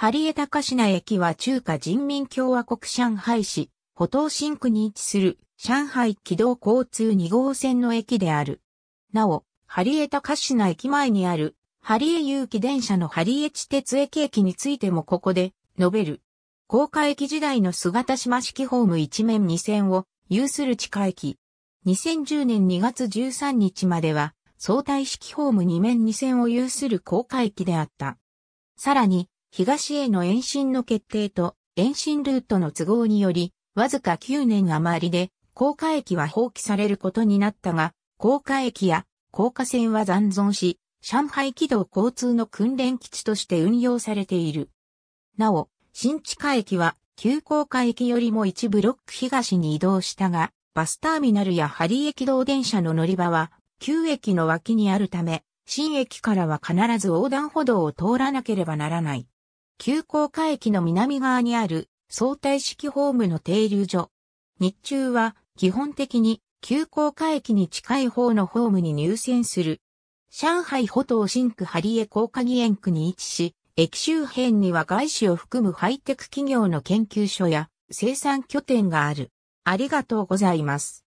ハリエタカシナ駅は中華人民共和国上海市、歩東新区に位置する上海軌道交通2号線の駅である。なお、ハリエタカシナ駅前にあるハリエ有機電車のハリエ地鉄駅駅についてもここで述べる。高架駅時代の姿島式ホーム一面2線を有する地下駅。2010年2月13日までは相対式ホーム2面2線を有する高架駅であった。さらに、東への延伸の決定と延伸ルートの都合により、わずか9年余りで、高架駅は放棄されることになったが、高架駅や高架線は残存し、上海軌道交通の訓練基地として運用されている。なお、新地下駅は旧高架駅よりも一ブロック東に移動したが、バスターミナルやハー駅道電車の乗り場は旧駅の脇にあるため、新駅からは必ず横断歩道を通らなければならない。急降下駅の南側にある相対式ホームの停留所。日中は基本的に急降下駅に近い方のホームに入線する。上海歩東新区ハリエ高架義園区に位置し、駅周辺には外資を含むハイテク企業の研究所や生産拠点がある。ありがとうございます。